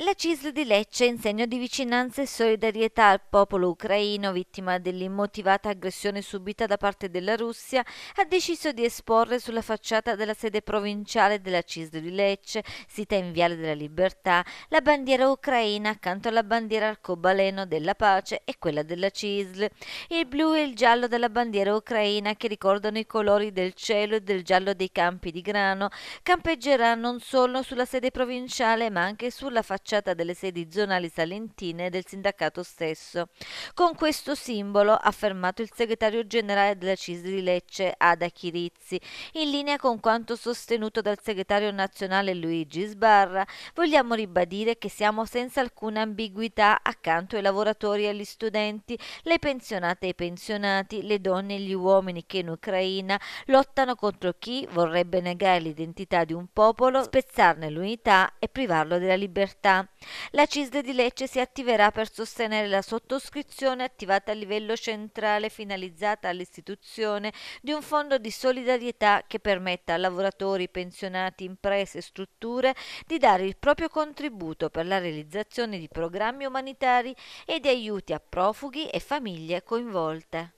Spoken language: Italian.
La CISL di Lecce, in segno di vicinanza e solidarietà al popolo ucraino vittima dell'immotivata aggressione subita da parte della Russia, ha deciso di esporre sulla facciata della sede provinciale della CISL di Lecce, sita in Viale della Libertà, la bandiera ucraina accanto alla bandiera arcobaleno della pace e quella della CISL. Il blu e il giallo della bandiera ucraina, che ricordano i colori del cielo e del giallo dei campi di grano, campeggerà non solo sulla sede provinciale ma anche sulla facciata facciata delle sedi zonali salentine del sindacato stesso. Con questo simbolo, ha affermato il segretario generale della CIS di Lecce, Ada Chirizzi, in linea con quanto sostenuto dal segretario nazionale Luigi Sbarra, vogliamo ribadire che siamo senza alcuna ambiguità accanto ai lavoratori e agli studenti, le pensionate e i pensionati, le donne e gli uomini che in Ucraina lottano contro chi vorrebbe negare l'identità di un popolo, spezzarne l'unità e privarlo della libertà. La CISD di Lecce si attiverà per sostenere la sottoscrizione attivata a livello centrale finalizzata all'istituzione di un fondo di solidarietà che permetta a lavoratori, pensionati, imprese e strutture di dare il proprio contributo per la realizzazione di programmi umanitari e di aiuti a profughi e famiglie coinvolte.